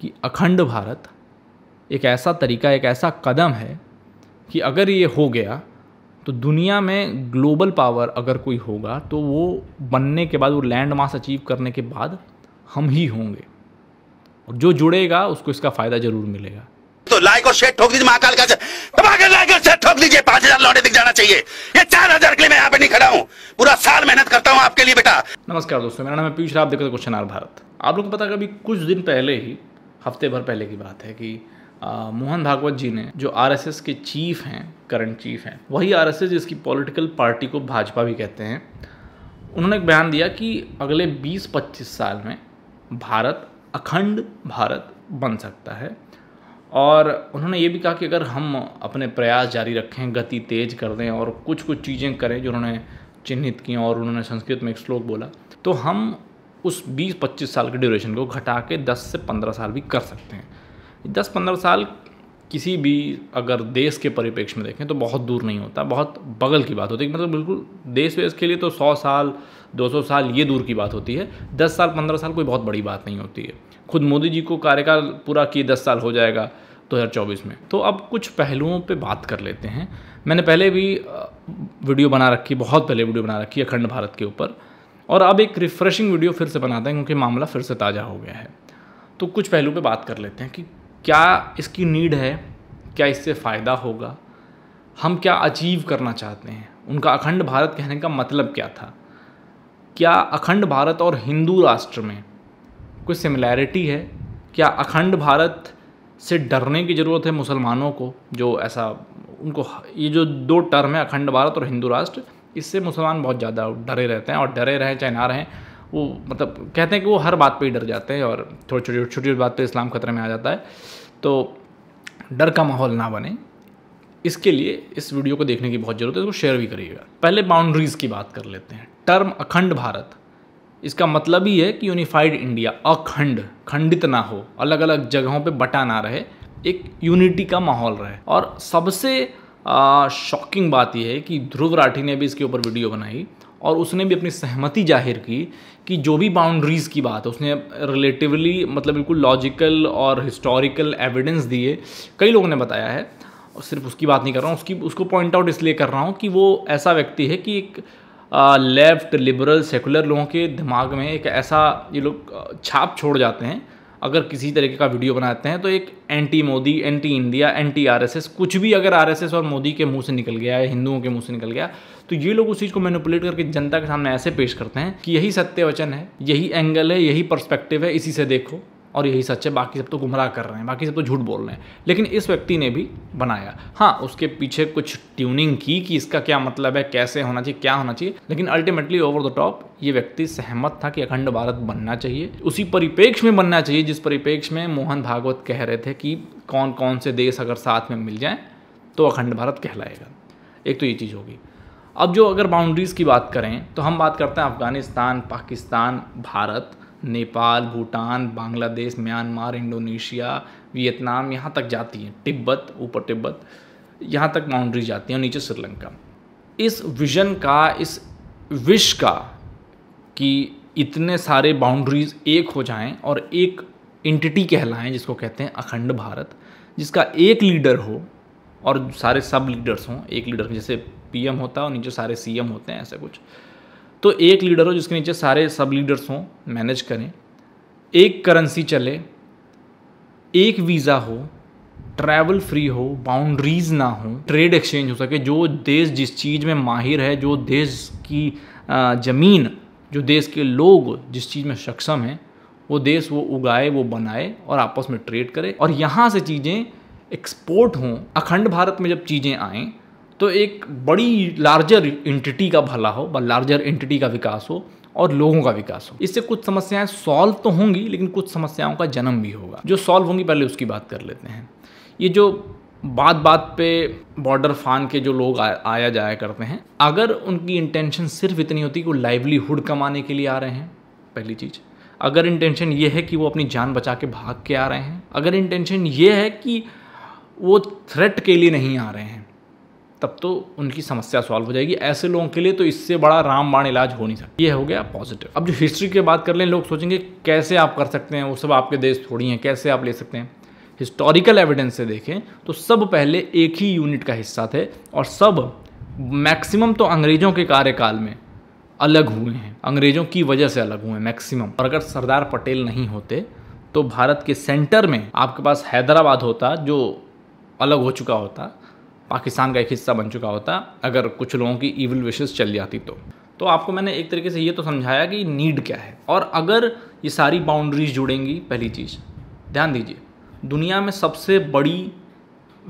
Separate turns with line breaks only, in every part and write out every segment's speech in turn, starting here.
कि अखंड भारत एक ऐसा तरीका एक ऐसा कदम है कि अगर ये हो गया तो दुनिया में ग्लोबल पावर अगर कोई होगा तो वो बनने के बाद वो लैंड मास अचीव करने के बाद हम ही होंगे और जो जुड़ेगा उसको इसका फायदा जरूर मिलेगा तो लाइक और शेयर ठोक दीजिए महाकाल का लाइक और शेयर ठोक दीजिए पांच हजार लौटे दिख जाना चाहिए ये चार हजार के लिए मैं यहाँ पे नहीं खड़ा हूँ पूरा साल मेहनत करता हूँ आपके लिए बेटा नमस्कार दोस्तों मेरा नाम है पीयूष राव देखो तो क्वेश्चन आर भारत आप लोग को पता कभी कुछ दिन पहले ही हफ्ते भर पहले की बात है कि आ, मोहन भागवत जी ने जो आरएसएस के चीफ हैं करंट चीफ हैं वही आरएसएस जिसकी पॉलिटिकल पार्टी को भाजपा भी कहते हैं उन्होंने एक बयान दिया कि अगले 20-25 साल में भारत अखंड भारत बन सकता है और उन्होंने ये भी कहा कि अगर हम अपने प्रयास जारी रखें गति तेज कर दें और कुछ कुछ चीज़ें करें जो उन्होंने चिन्हित किए और उन्होंने संस्कृत में एक श्लोक बोला तो हम उस 20-25 साल के ड्यूरेशन को घटा के 10 से 15 साल भी कर सकते हैं 10-15 साल किसी भी अगर देश के परिप्रेक्ष्य में देखें तो बहुत दूर नहीं होता बहुत बगल की बात होती है मतलब बिल्कुल देश वेश के लिए तो 100 साल 200 साल ये दूर की बात होती है 10 साल 15 साल कोई बहुत बड़ी बात नहीं होती है खुद मोदी जी को कार्यकाल पूरा किए 10 साल हो जाएगा 2024 में तो अब कुछ पहलुओं पे बात कर लेते हैं मैंने पहले भी वीडियो बना रखी बहुत पहले वीडियो बना रखी अखंड भारत के ऊपर और अब एक रिफ़्रेशिंग वीडियो फिर से बनाते हैं क्योंकि मामला फिर से ताज़ा हो गया है तो कुछ पहलू पे बात कर लेते हैं कि क्या इसकी नीड है क्या इससे फ़ायदा होगा हम क्या अचीव करना चाहते हैं उनका अखंड भारत कहने का मतलब क्या था क्या अखंड भारत और हिंदू राष्ट्र में कोई सिमिलैरिटी है क्या अखंड भारत से डरने की ज़रूरत है मुसलमानों को जो ऐसा उनको ये जो दो टर्म है अखंड भारत और हिंदू राष्ट्र इससे मुसलमान बहुत ज़्यादा डरे रहते हैं और डरे रहें चाहे ना रहें वो मतलब कहते हैं कि वो हर बात पे ही डर जाते हैं और थोड़ी छोटी छोटी छोटी बात पे इस्लाम ख़तरे में आ जाता है तो डर का माहौल ना बने इसके लिए इस वीडियो को देखने की बहुत ज़रूरत है इसको शेयर भी करिएगा पहले बाउंड्रीज़ की बात कर लेते हैं टर्म अखंड भारत इसका मतलब ही है कि यूनिफाइड इंडिया अखंड खंडित ना हो अलग अलग जगहों पे बटा ना रहे एक यूनिटी का माहौल रहे और सबसे शॉकिंग बात यह है कि ध्रुव राठी ने भी इसके ऊपर वीडियो बनाई और उसने भी अपनी सहमति जाहिर की कि जो भी बाउंड्रीज़ की बात है उसने रिलेटिवली मतलब बिल्कुल लॉजिकल और हिस्टोरिकल एविडेंस दिए कई लोगों ने बताया है और सिर्फ उसकी बात नहीं कर रहा हूँ उसकी उसको पॉइंट आउट इसलिए कर रहा हूँ कि वो ऐसा व्यक्ति है कि एक लेफ़्ट लिबरल सेकुलर लोगों के दिमाग में एक ऐसा ये लोग छाप छोड़ जाते हैं अगर किसी तरीके का वीडियो बनाते हैं तो एक anti Modi anti India anti RSS कुछ भी अगर आरएसएस और मोदी के मुंह से निकल गया है हिंदुओं के मुंह से निकल गया तो ये लोग उस चीज़ को मैनिपुलेट करके जनता के सामने ऐसे पेश करते हैं कि यही सत्य वचन है यही एंगल है यही पर्सपेक्टिव है इसी से देखो और यही सच है बाकी सब तो गुमराह कर रहे हैं बाकी सब तो झूठ बोल रहे हैं लेकिन इस व्यक्ति ने भी बनाया हाँ उसके पीछे कुछ ट्यूनिंग की कि इसका क्या मतलब है कैसे होना चाहिए क्या होना चाहिए लेकिन अल्टीमेटली ओवर द टॉप ये व्यक्ति सहमत था कि अखंड भारत बनना चाहिए उसी परिपेक्ष में बनना चाहिए जिस परिपेक्ष में मोहन भागवत कह रहे थे कि कौन कौन से देश अगर साथ में मिल जाएँ तो अखंड भारत कहलाएगा एक तो ये चीज़ होगी अब जो अगर बाउंड्रीज़ की बात करें तो हम बात करते हैं Afghanistan Pakistan Bharat Nepal Bhutan Bangladesh Myanmar Indonesia Vietnam यहाँ तक जाती है तिब्बत ऊपर तिब्बत यहाँ तक बाउंड्री जाती है और नीचे श्रीलंका इस विजन का इस विश का कि इतने सारे बाउंड्रीज एक हो जाएं और एक इंटिटी कहलाएं जिसको कहते हैं अखंड भारत जिसका एक लीडर हो और सारे सब लीडर्स हों एक लीडर जैसे पीएम होता है और नीचे सारे सीएम होते हैं ऐसे कुछ तो एक लीडर हो जिसके नीचे सारे सब लीडर्स हों मैनेज करें एक करेंसी चले एक वीज़ा हो ट्रैवल फ्री हो बाउंड्रीज ना हो ट्रेड एक्सचेंज हो सके जो देश जिस चीज़ में माहिर है जो देश की ज़मीन जो देश के लोग जिस चीज़ में सक्षम हैं वो देश वो उगाए वो बनाए और आपस में ट्रेड करे और यहाँ से चीज़ें एक्सपोर्ट हों अखंड भारत में जब चीज़ें आएँ तो एक बड़ी लार्जर इंटिटी का भला हो लार्जर इंटिटी का विकास हो और लोगों का विकास हो इससे कुछ समस्याएं सॉल्व तो होंगी लेकिन कुछ समस्याओं का जन्म भी होगा जो सॉल्व होंगी पहले उसकी बात कर लेते हैं ये जो बात बात पे बॉर्डर फान के जो लोग आ, आया जाया करते हैं अगर उनकी इंटेंशन सिर्फ इतनी होती कि वो लाइवलीहुड कमाने के लिए आ रहे हैं पहली चीज़ अगर इंटेंशन ये है कि वो अपनी जान बचा के भाग के आ रहे हैं अगर इंटेंशन ये है कि वो थ्रेट के लिए नहीं आ रहे हैं तब तो उनकी समस्या सॉल्व हो जाएगी ऐसे लोगों के लिए तो इससे बड़ा रामबाण इलाज हो नहीं सकता ये हो गया पॉजिटिव अब जो हिस्ट्री की बात कर लें लोग सोचेंगे कैसे आप कर सकते हैं वो सब आपके देश थोड़ी हैं कैसे आप ले सकते हैं हिस्टोरिकल एविडेंस से देखें तो सब पहले एक ही यूनिट का हिस्सा थे और सब मैक्सिमम तो अंग्रेज़ों के कार्यकाल में अलग हुए हैं अंग्रेज़ों की वजह से अलग हुए हैं मैक्सिमम और अगर सरदार पटेल नहीं होते तो भारत के सेंटर में आपके पास हैदराबाद होता जो अलग हो चुका होता पाकिस्तान का एक हिस्सा बन चुका होता अगर कुछ लोगों की ईविल विशेष चल जाती तो तो आपको मैंने एक तरीके से ये तो समझाया कि नीड क्या है और अगर ये सारी बाउंड्रीज जुड़ेंगी पहली चीज़ ध्यान दीजिए दुनिया में सबसे बड़ी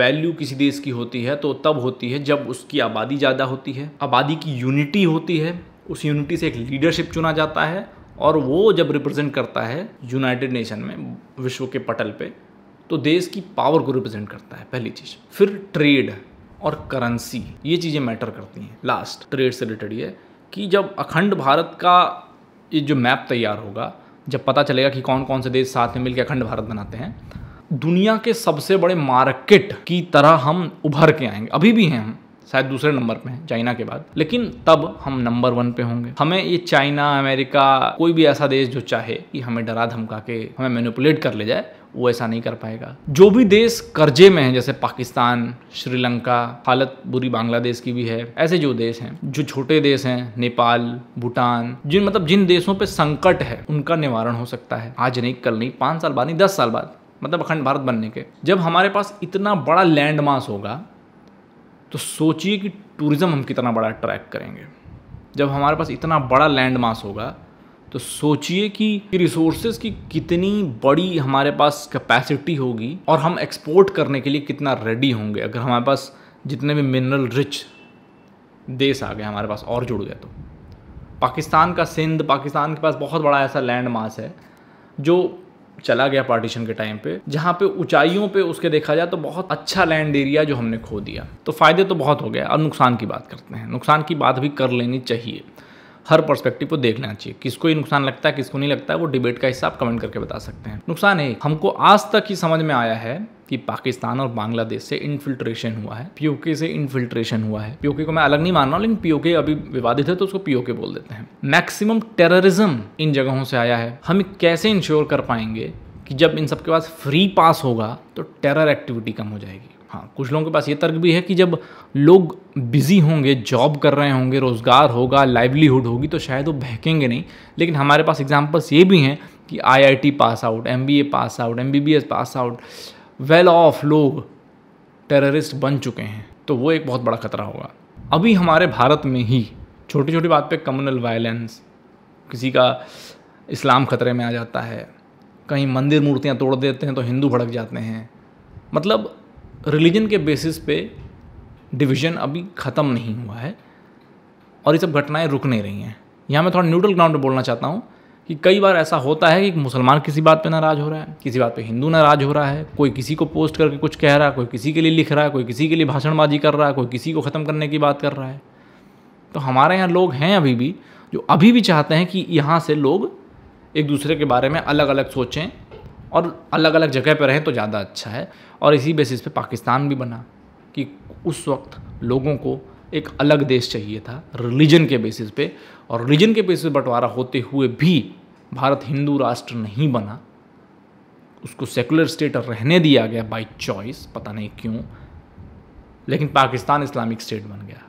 वैल्यू किसी देश की होती है तो तब होती है जब उसकी आबादी ज़्यादा होती है आबादी की यूनिटी होती है उस यूनिटी से एक लीडरशिप चुना जाता है और वो जब रिप्रेजेंट करता है यूनाइटेड नेशन में विश्व के पटल पे तो देश की पावर को रिप्रेजेंट करता है पहली चीज़ फिर ट्रेड और करेंसी ये चीज़ें मैटर करती हैं लास्ट ट्रेड से रिलेटेड ये कि जब अखंड भारत का ये जो मैप तैयार होगा जब पता चलेगा कि कौन कौन से देश साथ में मिलकर अखंड भारत बनाते हैं दुनिया के सबसे बड़े मार्केट की तरह हम उभर के आएंगे अभी भी हैं हम शायद दूसरे नंबर पे हैं चाइना के बाद लेकिन तब हम नंबर वन पे होंगे हमें ये चाइना अमेरिका कोई भी ऐसा देश जो चाहे कि हमें डरा धमका के हमें मैनिपुलेट कर ले जाए वो ऐसा नहीं कर पाएगा जो भी देश कर्जे में है जैसे पाकिस्तान श्रीलंका हालत बुरी बांग्लादेश की भी है ऐसे जो देश हैं जो छोटे देश हैं नेपाल भूटान जिन मतलब जिन देशों पे संकट है उनका निवारण हो सकता है आज नहीं कल नहीं पाँच साल बाद नहीं दस साल बाद मतलब अखंड भारत बनने के जब हमारे पास इतना बड़ा लैंड होगा तो सोचिए कि टूरिज़्म हम कितना बड़ा अट्रैक्ट करेंगे जब हमारे पास इतना बड़ा लैंड होगा तो सोचिए कि रिसोर्सेज की कितनी बड़ी हमारे पास कैपेसिटी होगी और हम एक्सपोर्ट करने के लिए कितना रेडी होंगे अगर हमारे पास जितने भी मिनरल रिच देश आ गए हमारे पास और जुड़ गए तो पाकिस्तान का सिंध पाकिस्तान के पास बहुत बड़ा ऐसा लैंड मास है जो चला गया पार्टीशन के टाइम पे जहाँ पे ऊंचाइयों पे उसके देखा जाए तो बहुत अच्छा लैंड एरिया जो हमने खो दिया तो फ़ायदे तो बहुत हो गया और नुकसान की बात करते हैं नुकसान की बात भी कर लेनी चाहिए हर पर्सपेक्टिव को देखना चाहिए किसको ये नुकसान लगता है किसको नहीं लगता है वो डिबेट का हिस्सा कमेंट करके बता सकते हैं नुकसान है हमको आज तक ही समझ में आया है कि पाकिस्तान और बांग्लादेश से इन्फिल्ट्रेशन हुआ है पीओके से इन्फिल्ट्रेशन हुआ है पीओके को मैं अलग नहीं मान रहा हूँ लेकिन पीओके अभी विवादित है तो उसको पीओके बोल देते हैं मैक्सिमम टेररिज्म इन जगहों से आया है हम कैसे इंश्योर कर पाएंगे कि जब इन सबके पास फ्री पास होगा तो टेरर एक्टिविटी कम हो जाएगी हाँ कुछ लोगों के पास ये तर्क भी है कि जब लोग बिज़ी होंगे जॉब कर रहे होंगे रोज़गार होगा लाइवलीहुड होगी तो शायद वो बहकेंगे नहीं लेकिन हमारे पास एग्जाम्पल्स ये भी हैं कि IIT pass out MBA pass out MBBS pass out well off लोग टेररिस्ट बन चुके हैं तो वो एक बहुत बड़ा खतरा होगा अभी हमारे भारत में ही छोटी छोटी बात पे कम्युनल वायलेंस किसी का इस्लाम खतरे में आ जाता है कहीं मंदिर मूर्तियाँ तोड़ देते हैं तो हिंदू भड़क जाते हैं मतलब रिलीजन के बेसिस पे डिवीज़न अभी ख़त्म नहीं हुआ है और ये सब घटनाएं रुक नहीं रही हैं यहाँ मैं थोड़ा न्यूट्रल ग्राउंड पर बोलना चाहता हूँ कि कई बार ऐसा होता है कि मुसलमान किसी बात पे नाराज़ हो रहा है किसी बात पे हिंदू नाराज़ हो रहा है कोई किसी को पोस्ट करके कुछ कह रहा है कोई किसी के लिए लिख रहा है कोई किसी के लिए भाषणबाजी कर रहा है कोई किसी को ख़त्म करने की बात कर रहा है तो हमारे यहाँ लोग हैं अभी भी जो अभी भी चाहते हैं कि यहाँ से लोग एक दूसरे के बारे में अलग अलग सोचें और अलग अलग जगह पर रहें तो ज़्यादा अच्छा है और इसी बेसिस पे पाकिस्तान भी बना कि उस वक्त लोगों को एक अलग देश चाहिए था रिलीजन के बेसिस पे और रिलीजन के बेसिस बंटवारा होते हुए भी भारत हिंदू राष्ट्र नहीं बना उसको सेकुलर स्टेट रहने दिया गया बाई चॉइस पता नहीं क्यों लेकिन पाकिस्तान इस्लामिक स्टेट बन गया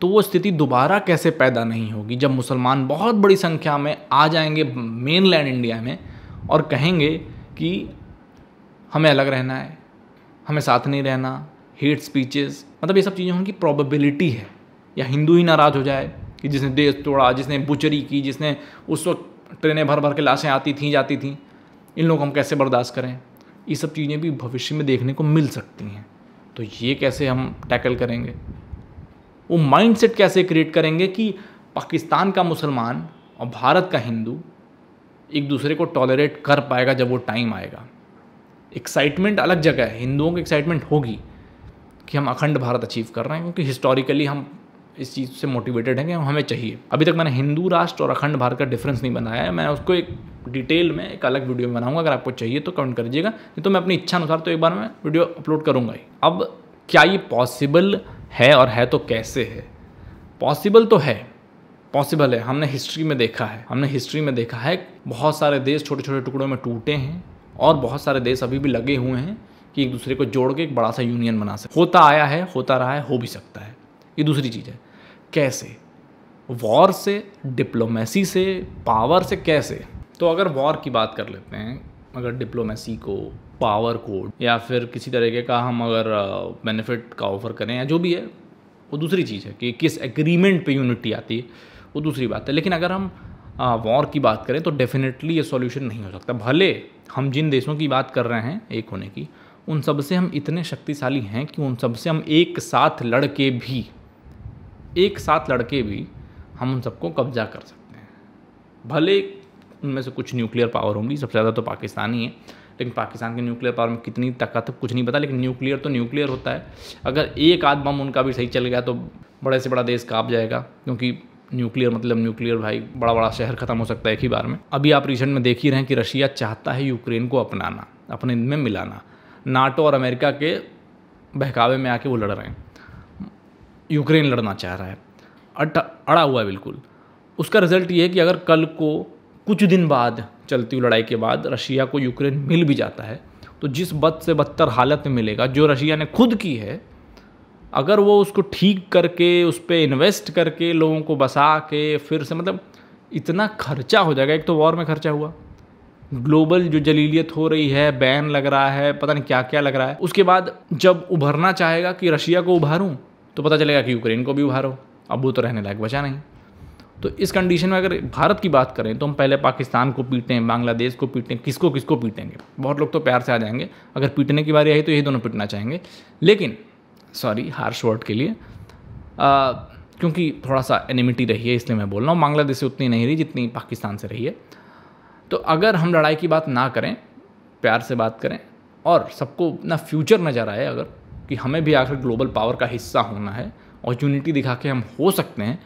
तो वो स्थिति दोबारा कैसे पैदा नहीं होगी जब मुसलमान बहुत बड़ी संख्या में आ जाएंगे मेन लैंड इंडिया में और कहेंगे कि हमें अलग रहना है हमें साथ नहीं रहना हेट स्पीचेस मतलब ये सब चीज़ें उनकी की प्रॉबिलिटी है या हिंदू ही नाराज़ हो जाए कि जिसने देश तोड़ा जिसने बुचरी की जिसने उस वक्त ट्रेनें भर भर के लाशें आती थी जाती थी इन लोगों को हम कैसे बर्दाश्त करें ये सब चीज़ें भी भविष्य में देखने को मिल सकती हैं तो ये कैसे हम टैकल करेंगे वो माइंडसेट कैसे क्रिएट करेंगे कि पाकिस्तान का मुसलमान और भारत का हिंदू एक दूसरे को टॉलरेट कर पाएगा जब वो टाइम आएगा एक्साइटमेंट अलग जगह है हिंदुओं की एक्साइटमेंट होगी कि हम अखंड भारत अचीव कर रहे हैं क्योंकि हिस्टोरिकली हम इस चीज़ से मोटिवेटेड हैं कि हमें चाहिए अभी तक मैंने हिंदू राष्ट्र और अखंड भारत का डिफरेंस नहीं बनाया है मैं उसको एक डिटेल में एक अलग वीडियो में बनाऊंगा अगर आपको चाहिए तो कमेंट कर दीजिएगा नहीं तो मैं अपनी इच्छा अनुसार तो एक बार मैं वीडियो अपलोड करूँगा ही अब क्या ये पॉसिबल है और है तो कैसे है पॉसिबल तो है पॉसिबल है हमने हिस्ट्री में देखा है हमने हिस्ट्री में देखा है बहुत सारे देश छोटे छोटे टुकड़ों में टूटे हैं और बहुत सारे देश अभी भी लगे हुए हैं कि एक दूसरे को जोड़ के एक बड़ा सा यूनियन बना सकते होता आया है होता रहा है हो भी सकता है ये दूसरी चीज़ है कैसे वॉर से डिप्लोमेसी से पावर से कैसे तो अगर वॉर की बात कर लेते हैं अगर डिप्लोमेसी को पावर को या फिर किसी तरीके का हम अगर बेनिफिट का ऑफर करें या जो भी है वो दूसरी चीज़ है कि किस एग्रीमेंट पे यूनिटी आती है वो दूसरी बात है लेकिन अगर हम वॉर की बात करें तो डेफिनेटली ये सॉल्यूशन नहीं हो सकता भले हम जिन देशों की बात कर रहे हैं एक होने की उन सब से हम इतने शक्तिशाली हैं कि उन सब से हम एक साथ लड़ के भी एक साथ लड़ के भी हम उन सबको कब्जा कर सकते हैं भले उनमें से कुछ न्यूक्लियर पावर होंगी सबसे ज़्यादा तो पाकिस्तान ही है लेकिन पाकिस्तान के न्यूक्लियर पावर में कितनी ताकत है कुछ नहीं पता लेकिन न्यूक्लियर तो न्यूक्लियर होता है अगर एक आध बम उनका भी सही चल गया तो बड़े से बड़ा देश काँप जाएगा क्योंकि न्यूक्लियर मतलब न्यूक्लियर भाई बड़ा बड़ा शहर ख़त्म हो सकता है एक ही बार में अभी आप रिसेंट में देख ही रहे हैं कि रशिया चाहता है यूक्रेन को अपनाना अपने में मिलाना नाटो और अमेरिका के बहकावे में आके वो लड़ रहे हैं यूक्रेन लड़ना चाह रहा है अड़ा हुआ है बिल्कुल उसका रिजल्ट ये है कि अगर कल को कुछ दिन बाद चलती हुई लड़ाई के बाद रशिया को यूक्रेन मिल भी जाता है तो जिस बद से बदतर हालत में मिलेगा जो रशिया ने खुद की है अगर वो उसको ठीक करके उस पर इन्वेस्ट करके लोगों को बसा के फिर से मतलब इतना खर्चा हो जाएगा एक तो वॉर में खर्चा हुआ ग्लोबल जो जलीलियत हो रही है बैन लग रहा है पता नहीं क्या क्या लग रहा है उसके बाद जब उभरना चाहेगा कि रशिया को उभारूँ तो पता चलेगा कि यूक्रेन को भी उभारो अब वो तो रहने लायक बचा नहीं तो इस कंडीशन में अगर भारत की बात करें तो हम पहले पाकिस्तान को पीटें बांग्लादेश को पीटें किसको किसको पीटेंगे बहुत लोग तो प्यार से आ जाएंगे अगर पीटने की बारी आई तो यही दोनों पीटना चाहेंगे लेकिन सॉरी हार्श वर्ड के लिए आ, क्योंकि थोड़ा सा एनिमिटी रही है इसलिए मैं बोल रहा हूँ बांग्लादेश से उतनी नहीं रही जितनी पाकिस्तान से रही है तो अगर हम लड़ाई की बात ना करें प्यार से बात करें और सबको अपना फ्यूचर नज़र आए अगर कि हमें भी आखिर ग्लोबल पावर का हिस्सा होना है और यूनिटी दिखा के हम हो सकते हैं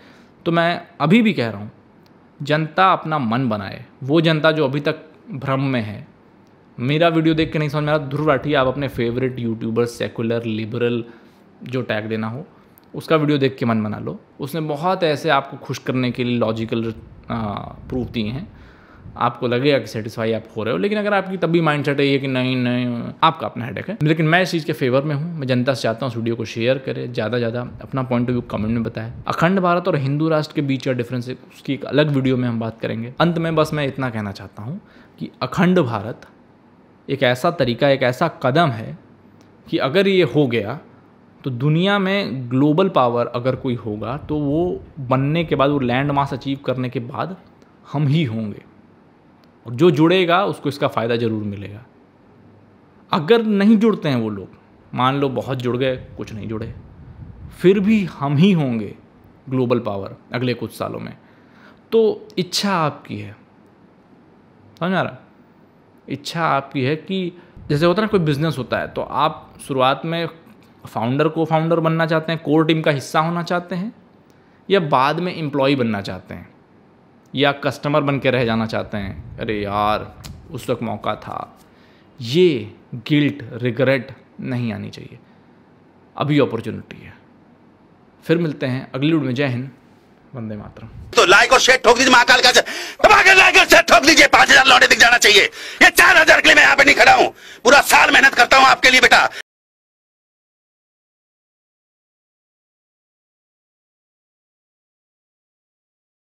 तो मैं अभी भी कह रहा हूँ जनता अपना मन बनाए वो जनता जो अभी तक भ्रम में है मेरा वीडियो देख के नहीं समझ में आ रहा ध्रुव राठी आप अपने फेवरेट यूट्यूबर सेकुलर लिबरल जो टैग देना हो उसका वीडियो देख के मन बना लो उसने बहुत ऐसे आपको खुश करने के लिए लॉजिकल प्रूफ दिए हैं आपको लगेगा कि सेटिस्फाई आप हो रहे हो लेकिन अगर आपकी तब भी माइंड सेट है ये कि नहीं नहीं आपका अपना हेडेक है लेकिन मैं इस चीज़ के फेवर में हूँ मैं जनता से चाहता हूँ उस वीडियो को शेयर करें ज़्यादा ज़्यादा अपना पॉइंट ऑफ व्यू कमेंट में बताएं अखंड भारत और हिंदू राष्ट्र के बीच का डिफरेंस है उसकी एक अलग वीडियो में हम बात करेंगे अंत में बस मैं इतना कहना चाहता हूँ कि अखंड भारत एक ऐसा तरीका एक ऐसा कदम है कि अगर ये हो गया तो दुनिया में ग्लोबल पावर अगर कोई होगा तो वो बनने के बाद वो लैंड मास अचीव करने के बाद हम ही होंगे और जो जुड़ेगा उसको इसका फ़ायदा ज़रूर मिलेगा अगर नहीं जुड़ते हैं वो लोग मान लो बहुत जुड़ गए कुछ नहीं जुड़े फिर भी हम ही होंगे ग्लोबल पावर अगले कुछ सालों में तो इच्छा आपकी है समझ आ रहा इच्छा आपकी है कि जैसे होता है ना कोई बिजनेस होता है तो आप शुरुआत में फाउंडर को फाउंडर बनना चाहते हैं कोर टीम का हिस्सा होना चाहते हैं या बाद में एम्प्लॉय बनना चाहते हैं या कस्टमर बन के रह जाना चाहते हैं अरे यार उस वक्त मौका था ये गिल्ट रिग्रेट नहीं आनी चाहिए अभी अपॉर्चुनिटी है फिर मिलते हैं अगली वीडियो में जय हिंद वंदे मातरम तो लाइक और शेयर ठोक दीजिए महाकाल का टमाटर लाइक और शेयर ठोक दीजिए पांच हजार लौटे दिख जाना चाहिए ये चार हजार के लिए मैं यहाँ पे नहीं खड़ा हूँ पूरा साल मेहनत करता हूँ आपके लिए बेटा